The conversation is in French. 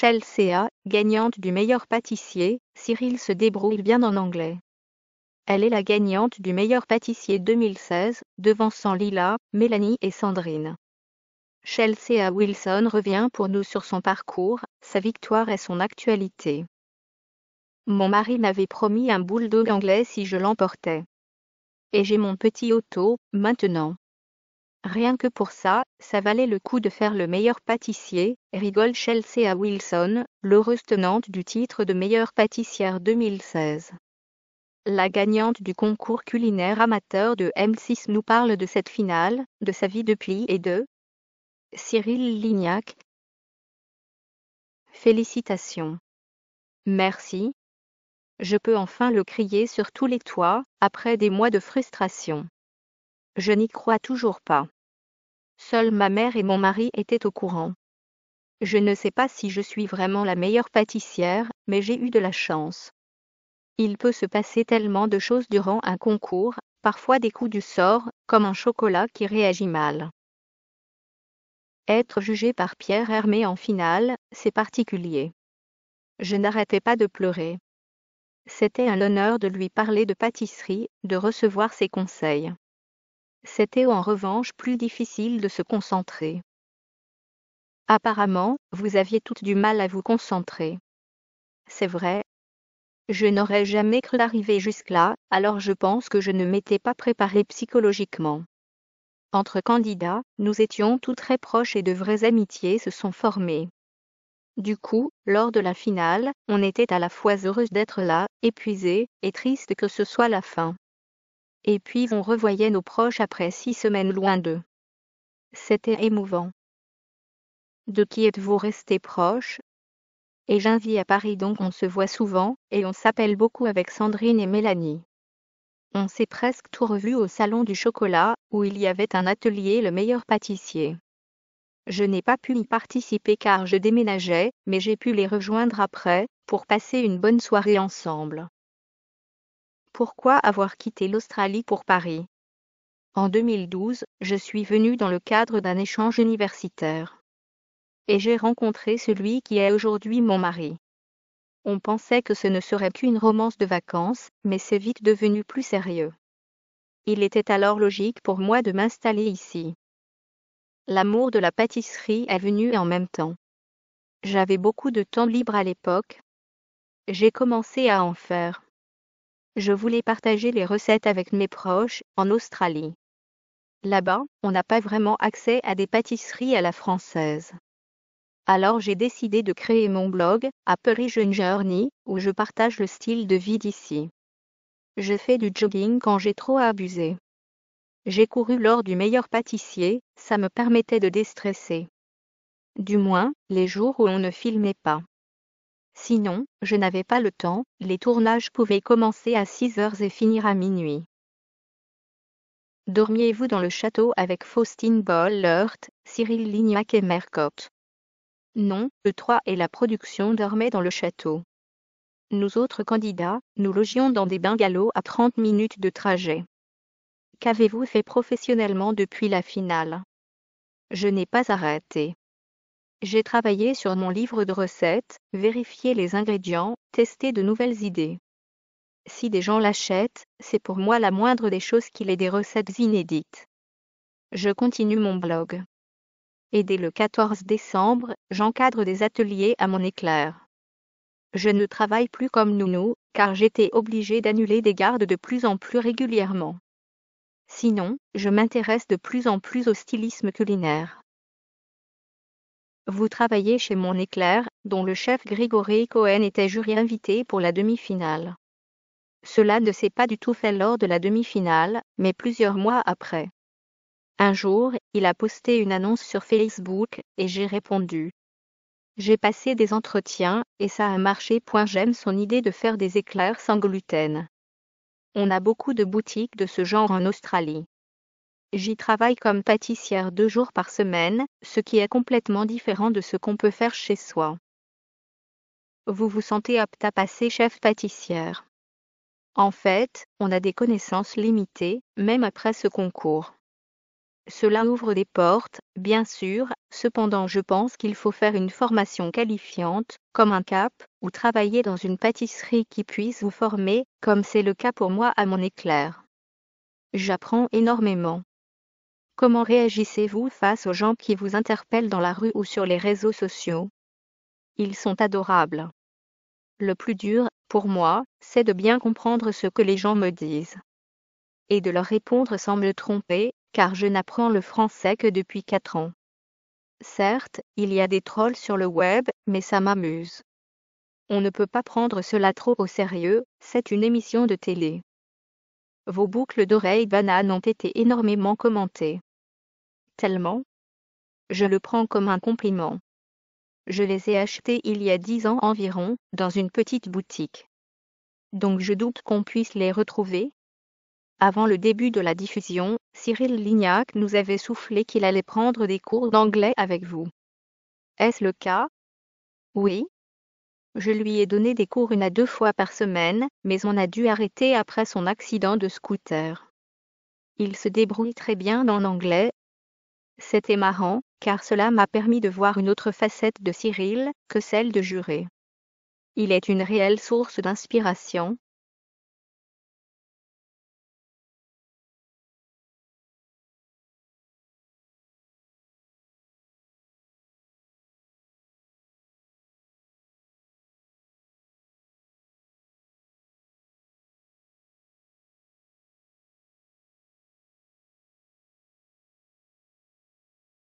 Chelsea, gagnante du meilleur pâtissier, Cyril se débrouille bien en anglais. Elle est la gagnante du meilleur pâtissier 2016, devançant Lila, Mélanie et Sandrine. Chelsea Wilson revient pour nous sur son parcours, sa victoire et son actualité. Mon mari m'avait promis un bulldog anglais si je l'emportais. Et j'ai mon petit auto, maintenant. Rien que pour ça, ça valait le coup de faire le meilleur pâtissier, rigole Chelsea Wilson, l'heureuse tenante du titre de meilleure pâtissière 2016. La gagnante du concours culinaire amateur de M6 nous parle de cette finale, de sa vie depuis et de Cyril Lignac. Félicitations. Merci. Je peux enfin le crier sur tous les toits, après des mois de frustration. Je n'y crois toujours pas. Seule ma mère et mon mari étaient au courant. Je ne sais pas si je suis vraiment la meilleure pâtissière, mais j'ai eu de la chance. Il peut se passer tellement de choses durant un concours, parfois des coups du sort, comme un chocolat qui réagit mal. Être jugé par Pierre Hermé en finale, c'est particulier. Je n'arrêtais pas de pleurer. C'était un honneur de lui parler de pâtisserie, de recevoir ses conseils. C'était en revanche plus difficile de se concentrer. Apparemment, vous aviez toutes du mal à vous concentrer. C'est vrai. Je n'aurais jamais cru arriver jusque-là, alors je pense que je ne m'étais pas préparée psychologiquement. Entre candidats, nous étions tous très proches et de vraies amitiés se sont formées. Du coup, lors de la finale, on était à la fois heureuse d'être là, épuisée, et triste que ce soit la fin. Et puis on revoyait nos proches après six semaines loin d'eux. C'était émouvant. De qui êtes-vous resté proche Et j'invite à Paris donc on se voit souvent, et on s'appelle beaucoup avec Sandrine et Mélanie. On s'est presque tout revu au salon du chocolat, où il y avait un atelier le meilleur pâtissier. Je n'ai pas pu y participer car je déménageais, mais j'ai pu les rejoindre après, pour passer une bonne soirée ensemble. Pourquoi avoir quitté l'Australie pour Paris? En 2012, je suis venu dans le cadre d'un échange universitaire. Et j'ai rencontré celui qui est aujourd'hui mon mari. On pensait que ce ne serait qu'une romance de vacances, mais c'est vite devenu plus sérieux. Il était alors logique pour moi de m'installer ici. L'amour de la pâtisserie est venu en même temps. J'avais beaucoup de temps libre à l'époque. J'ai commencé à en faire. Je voulais partager les recettes avec mes proches en Australie. Là-bas, on n'a pas vraiment accès à des pâtisseries à la française. Alors j'ai décidé de créer mon blog, à jeune Journey, où je partage le style de vie d'ici. Je fais du jogging quand j'ai trop à abuser. J'ai couru lors du meilleur pâtissier, ça me permettait de déstresser. Du moins, les jours où on ne filmait pas. Sinon, je n'avais pas le temps, les tournages pouvaient commencer à 6 heures et finir à minuit. Dormiez-vous dans le château avec Faustine Bollert, Cyril Lignac et Mercotte Non, le 3 et la production dormaient dans le château. Nous autres candidats, nous logions dans des bungalows à 30 minutes de trajet. Qu'avez-vous fait professionnellement depuis la finale Je n'ai pas arrêté. J'ai travaillé sur mon livre de recettes, vérifié les ingrédients, testé de nouvelles idées. Si des gens l'achètent, c'est pour moi la moindre des choses qu'il ait des recettes inédites. Je continue mon blog. Et dès le 14 décembre, j'encadre des ateliers à mon éclair. Je ne travaille plus comme nounou, car j'étais obligée d'annuler des gardes de plus en plus régulièrement. Sinon, je m'intéresse de plus en plus au stylisme culinaire. Vous travaillez chez Mon Éclair, dont le chef Grégory Cohen était jury invité pour la demi-finale. Cela ne s'est pas du tout fait lors de la demi-finale, mais plusieurs mois après. Un jour, il a posté une annonce sur Facebook, et j'ai répondu. J'ai passé des entretiens, et ça a marché. J'aime son idée de faire des éclairs sans gluten. On a beaucoup de boutiques de ce genre en Australie. J'y travaille comme pâtissière deux jours par semaine, ce qui est complètement différent de ce qu'on peut faire chez soi. Vous vous sentez apte à passer chef pâtissière. En fait, on a des connaissances limitées, même après ce concours. Cela ouvre des portes, bien sûr, cependant je pense qu'il faut faire une formation qualifiante, comme un CAP, ou travailler dans une pâtisserie qui puisse vous former, comme c'est le cas pour moi à mon éclair. J'apprends énormément. Comment réagissez-vous face aux gens qui vous interpellent dans la rue ou sur les réseaux sociaux Ils sont adorables. Le plus dur, pour moi, c'est de bien comprendre ce que les gens me disent. Et de leur répondre sans me tromper, car je n'apprends le français que depuis 4 ans. Certes, il y a des trolls sur le web, mais ça m'amuse. On ne peut pas prendre cela trop au sérieux, c'est une émission de télé. Vos boucles d'oreilles bananes ont été énormément commentées. Je le prends comme un compliment. Je les ai achetés il y a dix ans environ, dans une petite boutique. Donc je doute qu'on puisse les retrouver. Avant le début de la diffusion, Cyril Lignac nous avait soufflé qu'il allait prendre des cours d'anglais avec vous. Est-ce le cas Oui. Je lui ai donné des cours une à deux fois par semaine, mais on a dû arrêter après son accident de scooter. Il se débrouille très bien en anglais, c'était marrant, car cela m'a permis de voir une autre facette de Cyril que celle de Juré. Il est une réelle source d'inspiration,